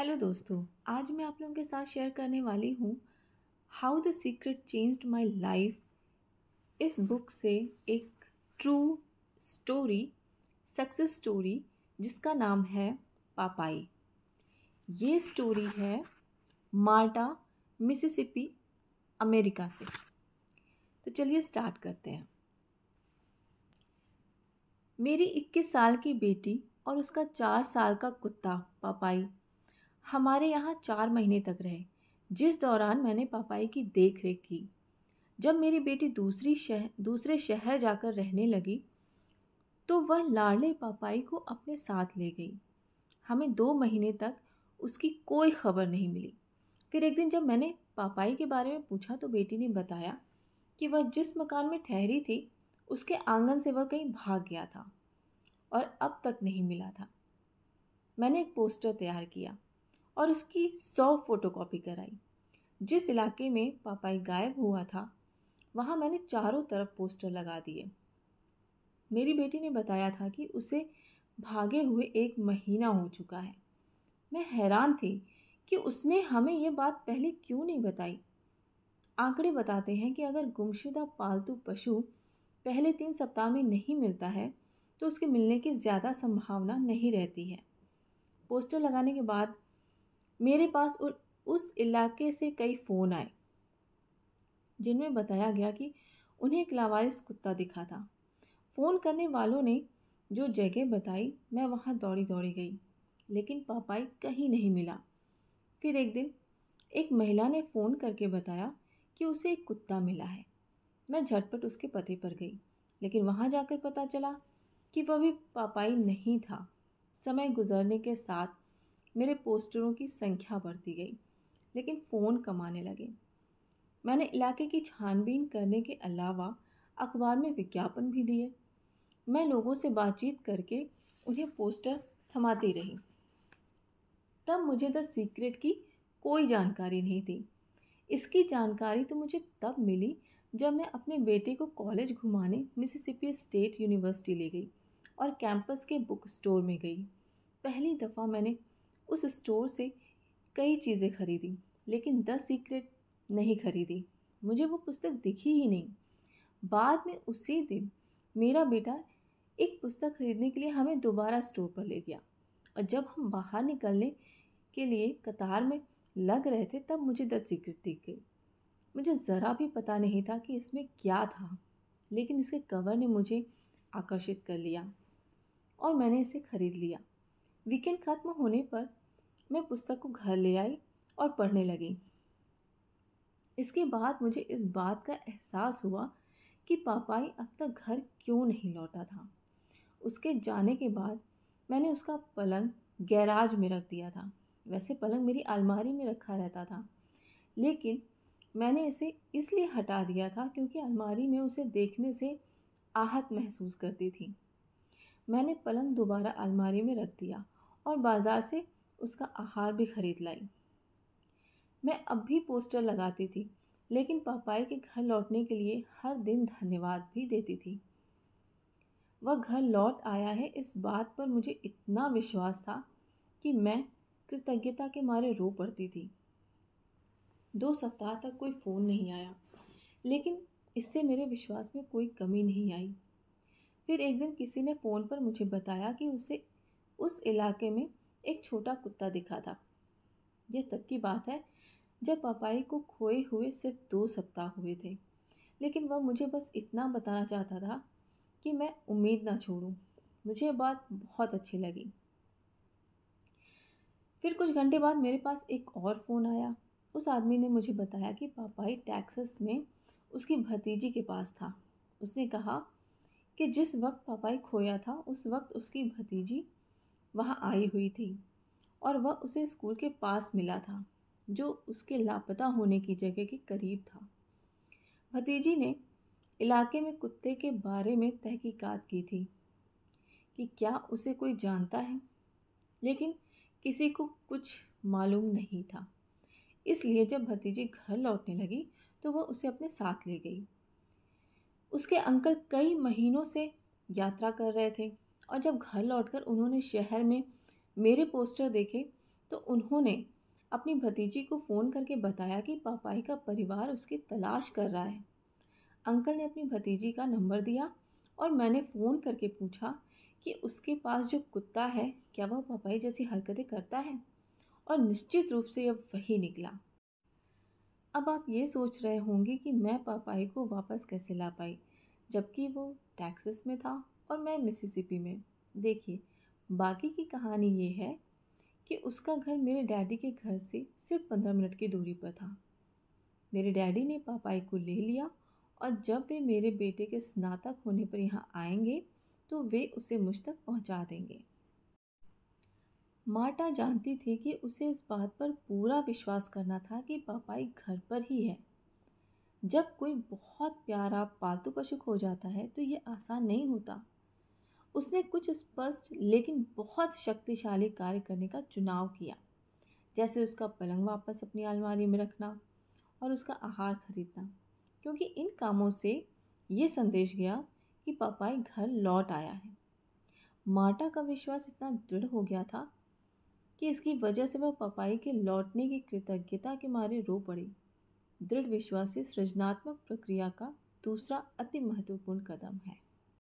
hello दोस्तों आज मैं आप लोगों के साथ शेयर करने वाली हूँ how the secret changed my life इस बुक से एक ट्रू स्टोरी सक्सेस स्टोरी जिसका नाम है पापाई ये स्टोरी है मार्टा मिसिसिपी अमेरिका से तो चलिए स्टार्ट करते हैं मेरी 21 साल की बेटी और उसका चार साल का कुत्ता पापाई हमारे यहाँ चार महीने तक रहे जिस दौरान मैंने पापाई की देख रेख की जब मेरी बेटी दूसरी शहर दूसरे शहर जाकर रहने लगी तो वह लाडले पापाई को अपने साथ ले गई हमें दो महीने तक उसकी कोई खबर नहीं मिली फिर एक दिन जब मैंने पापाई के बारे में पूछा तो बेटी ने बताया कि वह जिस मकान में ठहरी थी उसके आंगन से वह कहीं भाग गया था और अब तक नहीं मिला था मैंने एक पोस्टर तैयार किया और उसकी सौ फोटोकॉपी कराई जिस इलाके में पापाई गायब हुआ था वहाँ मैंने चारों तरफ पोस्टर लगा दिए मेरी बेटी ने बताया था कि उसे भागे हुए एक महीना हो चुका है मैं हैरान थी कि उसने हमें ये बात पहले क्यों नहीं बताई आंकड़े बताते हैं कि अगर गुमशुदा पालतू पशु पहले तीन सप्ताह में नहीं मिलता है तो उसके मिलने की ज़्यादा संभावना नहीं रहती है पोस्टर लगाने के बाद मेरे पास उ, उस इलाके से कई फ़ोन आए जिनमें बताया गया कि उन्हें एक लावारिस कुत्ता दिखा था फ़ोन करने वालों ने जो जगह बताई मैं वहाँ दौड़ी दौड़ी गई लेकिन पापाई कहीं नहीं मिला फिर एक दिन एक महिला ने फ़ोन करके बताया कि उसे एक कुत्ता मिला है मैं झटपट उसके पते पर गई लेकिन वहाँ जाकर पता चला कि वह भी पापाई नहीं था समय गुजरने के साथ मेरे पोस्टरों की संख्या बढ़ती गई लेकिन फ़ोन कमाने लगे मैंने इलाके की छानबीन करने के अलावा अखबार में विज्ञापन भी दिए मैं लोगों से बातचीत करके उन्हें पोस्टर थमाती रही तब मुझे द सीक्रेट की कोई जानकारी नहीं थी इसकी जानकारी तो मुझे तब मिली जब मैं अपने बेटे को कॉलेज घुमाने मिसिसिपी स्टेट यूनिवर्सिटी ले गई और कैंपस के बुक स्टोर में गई पहली दफ़ा मैंने उस स्टोर से कई चीज़ें खरीदी लेकिन द सीक्रेट नहीं खरीदी मुझे वो पुस्तक दिखी ही नहीं बाद में उसी दिन मेरा बेटा एक पुस्तक खरीदने के लिए हमें दोबारा स्टोर पर ले गया और जब हम बाहर निकलने के लिए कतार में लग रहे थे तब मुझे द सीक्रेट दिख गई मुझे ज़रा भी पता नहीं था कि इसमें क्या था लेकिन इसके कवर ने मुझे आकर्षित कर लिया और मैंने इसे ख़रीद लिया वीकेंड ख़त्म होने पर मैं पुस्तक को घर ले आई और पढ़ने लगी इसके बाद मुझे इस बात का एहसास हुआ कि पापाई अब तक घर क्यों नहीं लौटा था उसके जाने के बाद मैंने उसका पलंग गैराज में रख दिया था वैसे पलंग मेरी अलमारी में रखा रहता था लेकिन मैंने इसे इसलिए हटा दिया था क्योंकि अलमारी में उसे देखने से आहत महसूस करती थी मैंने पलंग दोबारा अलमारी में रख दिया और बाज़ार से उसका आहार भी खरीद लाई मैं अब भी पोस्टर लगाती थी लेकिन पापाई के घर लौटने के लिए हर दिन धन्यवाद भी देती थी वह घर लौट आया है इस बात पर मुझे इतना विश्वास था कि मैं कृतज्ञता के मारे रो पड़ती थी दो सप्ताह तक कोई फ़ोन नहीं आया लेकिन इससे मेरे विश्वास में कोई कमी नहीं आई फिर एक दिन किसी ने फ़ोन पर मुझे बताया कि उसे उस इलाके में एक छोटा कुत्ता दिखा था यह तब की बात है जब पापाई को खोए हुए सिर्फ दो सप्ताह हुए थे लेकिन वह मुझे बस इतना बताना चाहता था कि मैं उम्मीद ना छोड़ूं मुझे बात बहुत अच्छी लगी फिर कुछ घंटे बाद मेरे पास एक और फ़ोन आया उस आदमी ने मुझे बताया कि पापाई टैक्सस में उसकी भतीजी के पास था उसने कहा कि जिस वक्त पापाई खोया था उस वक्त उसकी भतीजी वहाँ आई हुई थी और वह उसे स्कूल के पास मिला था जो उसके लापता होने की जगह के करीब था भतीजी ने इलाके में कुत्ते के बारे में तहकीकात की थी कि क्या उसे कोई जानता है लेकिन किसी को कुछ मालूम नहीं था इसलिए जब भतीजी घर लौटने लगी तो वह उसे अपने साथ ले गई उसके अंकल कई महीनों से यात्रा कर रहे थे और जब घर लौटकर उन्होंने शहर में मेरे पोस्टर देखे तो उन्होंने अपनी भतीजी को फ़ोन करके बताया कि पापाई का परिवार उसकी तलाश कर रहा है अंकल ने अपनी भतीजी का नंबर दिया और मैंने फ़ोन करके पूछा कि उसके पास जो कुत्ता है क्या वह पापाई जैसी हरकतें करता है और निश्चित रूप से यह वही निकला अब आप ये सोच रहे होंगे कि मैं पापाई को वापस कैसे ला पाई जबकि वो टैक्सेस में था और मैं मिसिसिपी में देखिए बाकी की कहानी ये है कि उसका घर मेरे डैडी के घर से सिर्फ पंद्रह मिनट की दूरी पर था मेरे डैडी ने पापाई को ले लिया और जब वे मेरे बेटे के स्नातक होने पर यहाँ आएंगे तो वे उसे मुझ तक पहुँचा देंगे मार्टा जानती थी कि उसे इस बात पर पूरा विश्वास करना था कि पापाई घर पर ही है जब कोई बहुत प्यारा पालतू पशु खो जाता है तो ये आसान नहीं होता उसने कुछ स्पष्ट लेकिन बहुत शक्तिशाली कार्य करने का चुनाव किया जैसे उसका पलंग वापस अपनी अलमारी में रखना और उसका आहार खरीदना क्योंकि इन कामों से ये संदेश गया कि पापाई घर लौट आया है मार्टा का विश्वास इतना दृढ़ हो गया था कि इसकी वजह से वह पपाई के लौटने की कृतज्ञता के मारे रो पड़ी दृढ़ इस सृजनात्मक प्रक्रिया का दूसरा अति महत्वपूर्ण कदम है